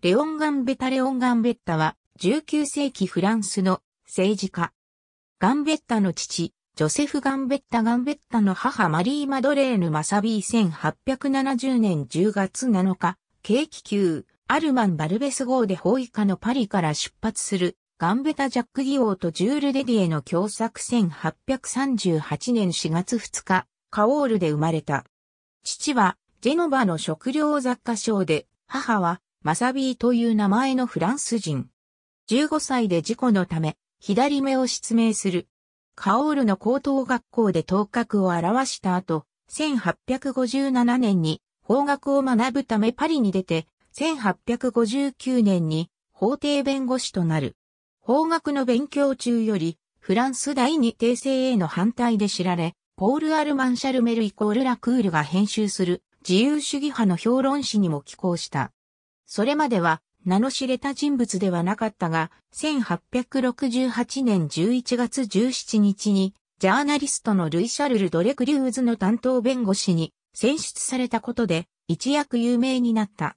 レオン・ガンベタ・レオン・ガンベッタは、19世紀フランスの政治家。ガンベッタの父、ジョセフ・ガンベッタ・ガンベッタの母マリー・マドレーヌ・マサビー1870年10月7日、景気級、アルマン・バルベス号で法医科のパリから出発する、ガンベタ・ジャック・ギオーとジュール・レディエの共作1838年4月2日、カオールで生まれた。父は、ジェノバの食料雑貨商で、母は、マサビーという名前のフランス人。15歳で事故のため、左目を失明する。カオールの高等学校で頭角を表した後、1857年に法学を学ぶためパリに出て、1859年に法廷弁護士となる。法学の勉強中より、フランス第二帝政への反対で知られ、ポール・アルマン・シャルメルイコール・ラクールが編集する自由主義派の評論誌にも寄稿した。それまでは名の知れた人物ではなかったが、1868年11月17日に、ジャーナリストのルイ・シャルル・ドレクリューズの担当弁護士に選出されたことで、一躍有名になった。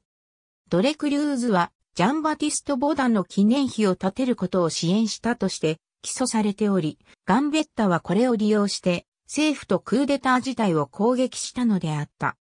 ドレクリューズは、ジャンバティスト・ボダンの記念碑を建てることを支援したとして、起訴されており、ガンベッタはこれを利用して、政府とクーデター自体を攻撃したのであった。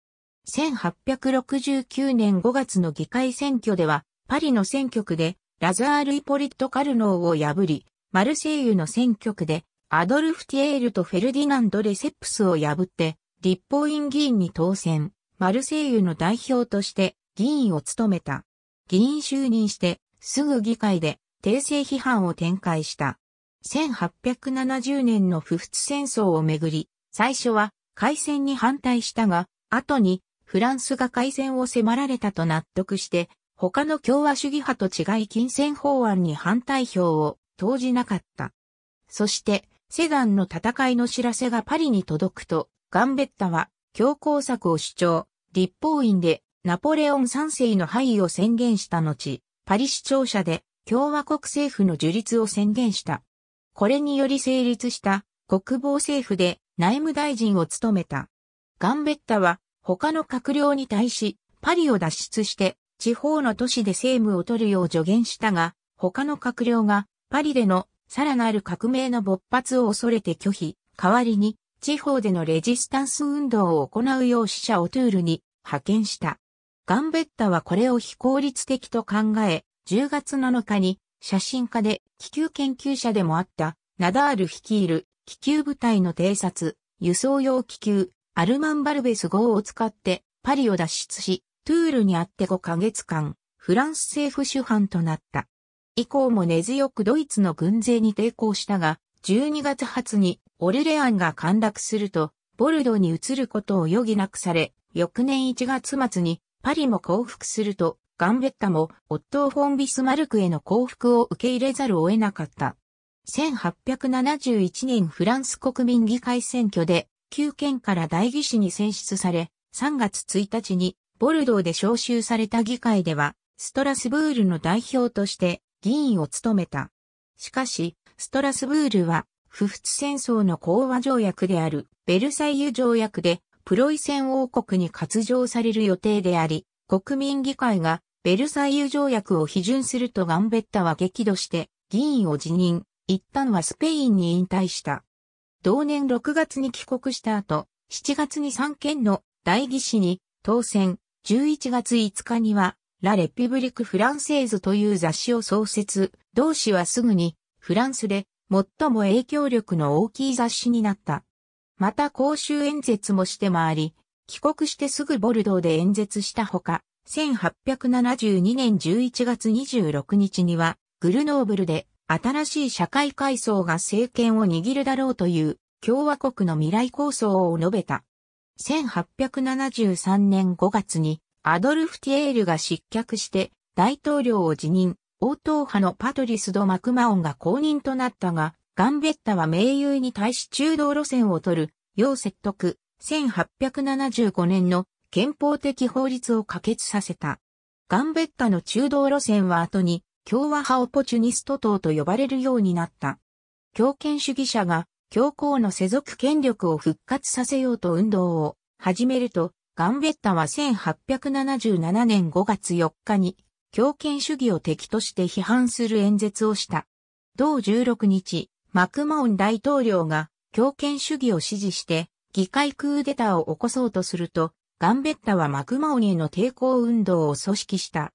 1869年5月の議会選挙では、パリの選挙区でラザール・イポリット・カルノーを破り、マルセイユの選挙区でアドルフ・ティエールとフェルディナンド・レセプスを破って、立法院議員に当選、マルセイユの代表として議員を務めた。議員就任して、すぐ議会で訂正批判を展開した。1870年の不仏戦争をめぐり、最初は開戦に反対したが、後にフランスが改善を迫られたと納得して、他の共和主義派と違い金銭法案に反対票を投じなかった。そして、セダンの戦いの知らせがパリに届くと、ガンベッタは強硬策を主張、立法院でナポレオン三世の敗位を宣言した後、パリ市庁舎で共和国政府の樹立を宣言した。これにより成立した国防政府で内務大臣を務めた。ガンベッタは他の閣僚に対し、パリを脱出して、地方の都市で政務を取るよう助言したが、他の閣僚が、パリでの、さらなる革命の勃発を恐れて拒否、代わりに、地方でのレジスタンス運動を行うよう死者をトゥールに派遣した。ガンベッタはこれを非効率的と考え、10月7日に写真家で気球研究者でもあったナダール率いる気球部隊の偵察、輸送用気球アルマン・バルベス号を使ってパリを脱出し、トゥールにあって5ヶ月間、フランス政府主犯となった。以降も根強くドイツの軍勢に抵抗したが、12月初にオルレアンが陥落すると、ボルドーに移ることを余儀なくされ、翌年1月末にパリも降伏すると、ガンベッタもオットー・フォン・ビスマルクへの降伏を受け入れざるを得なかった。1871年フランス国民議会選挙で級県から代議士に選出され、3月1日にボルドーで招集された議会では、ストラスブールの代表として議員を務めた。しかし、ストラスブールは、不仏戦争の講和条約であるベルサイユ条約でプロイセン王国に割譲される予定であり、国民議会がベルサイユ条約を批准するとガンベッタは激怒して議員を辞任、一旦はスペインに引退した。同年6月に帰国した後、7月に三県の大義士に当選、11月5日には、ラ・レピブリク・フランセーズという雑誌を創設、同誌はすぐに、フランスで最も影響力の大きい雑誌になった。また公衆演説もして回り、帰国してすぐボルドーで演説したほか、1872年11月26日には、グルノーブルで新しい社会階層が政権を握るだろうという共和国の未来構想を述べた。1873年5月にアドルフ・ティエールが失脚して大統領を辞任、応答派のパトリス・ド・マクマオンが公認となったが、ガンベッタは盟友に対し中道路線を取る、要説得、1875年の憲法的法律を可決させた。ガンベッタの中道路線は後に共和派オポチュニスト党と呼ばれるようになった。強権主義者が教皇の世俗権力を復活させようと運動を始めると、ガンベッタは1877年5月4日に強権主義を敵として批判する演説をした。同16日、マクモーン大統領が強権主義を支持して議会クーデターを起こそうとすると、ガンベッタはマクモーンへの抵抗運動を組織した。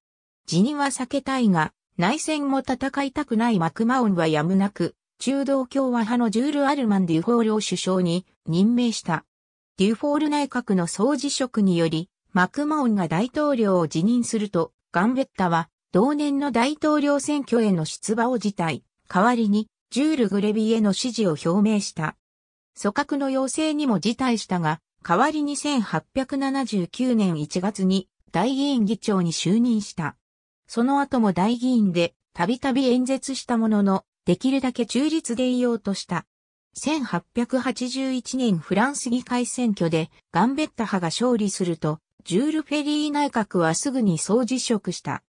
辞任は避けたいが、内戦も戦いたくないマクマオンはやむなく、中道共和派のジュール・アルマン・デュフォールを首相に任命した。デュフォール内閣の総辞職により、マクマオンが大統領を辞任すると、ガンベッタは同年の大統領選挙への出馬を辞退、代わりにジュール・グレビーへの支持を表明した。組閣の要請にも辞退したが、代わりに1879年1月に大議員議長に就任した。その後も大議員で、たびたび演説したものの、できるだけ中立でいようとした。1881年フランス議会選挙でガンベッタ派が勝利すると、ジュール・フェリー内閣はすぐに総辞職した。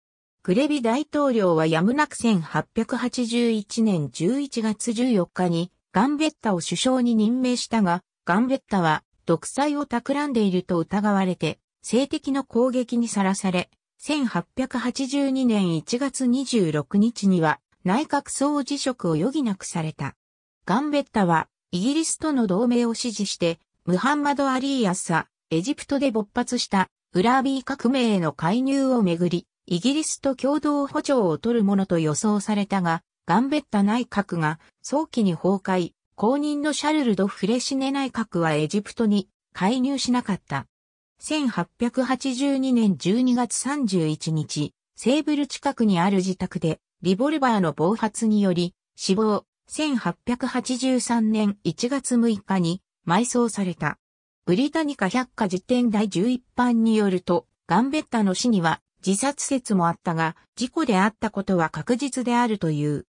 クレビ大統領はやむなく1881年11月14日にガンベッタを首相に任命したが、ガンベッタは独裁を企んでいると疑われて、性的の攻撃にさらされ、1882年1月26日には内閣総辞職を余儀なくされた。ガンベッタはイギリスとの同盟を支持して、ムハンマド・アリー・アッサ、エジプトで勃発したウラービー革命への介入をめぐり、イギリスと共同補助を取るものと予想されたが、ガンベッタ内閣が早期に崩壊、後任のシャルル・ド・フレシネ内閣はエジプトに介入しなかった。1882年12月31日、セーブル近くにある自宅で、リボルバーの暴発により、死亡、1883年1月6日に埋葬された。ブリタニカ百科辞典第11版によると、ガンベッタの死には自殺説もあったが、事故であったことは確実であるという。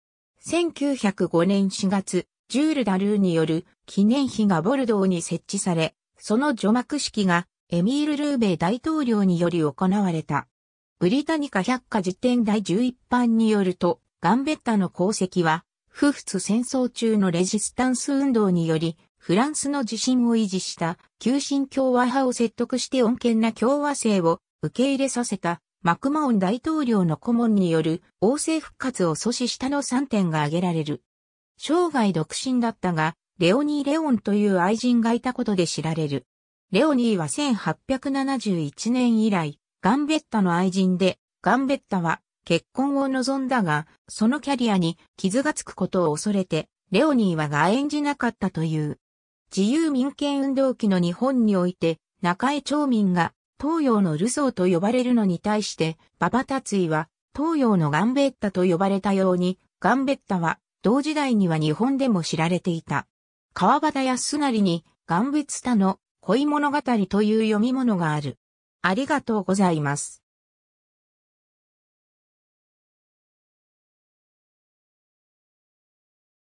1905年4月、ジュール・ダルーによる記念碑がボルドーに設置され、その除幕式がエミール・ルーベイ大統領により行われた。ブリタニカ百科辞典第11版によると、ガンベッタの功績は、不仏戦争中のレジスタンス運動により、フランスの自信を維持した、急進共和派を説得して穏健な共和制を受け入れさせた、マクマオン大統領の顧問による王政復活を阻止したの3点が挙げられる。生涯独身だったが、レオニー・レオンという愛人がいたことで知られる。レオニーは1871年以来、ガンベッタの愛人で、ガンベッタは結婚を望んだが、そのキャリアに傷がつくことを恐れて、レオニーはが演じなかったという。自由民権運動期の日本において、中江町民が東洋のルソーと呼ばれるのに対して、馬場達イは東洋のガンベッタと呼ばれたように、ガンベッタは同時代には日本でも知られていた。川端康成にガンベツタの恋物語という読み物がある。ありがとうございます。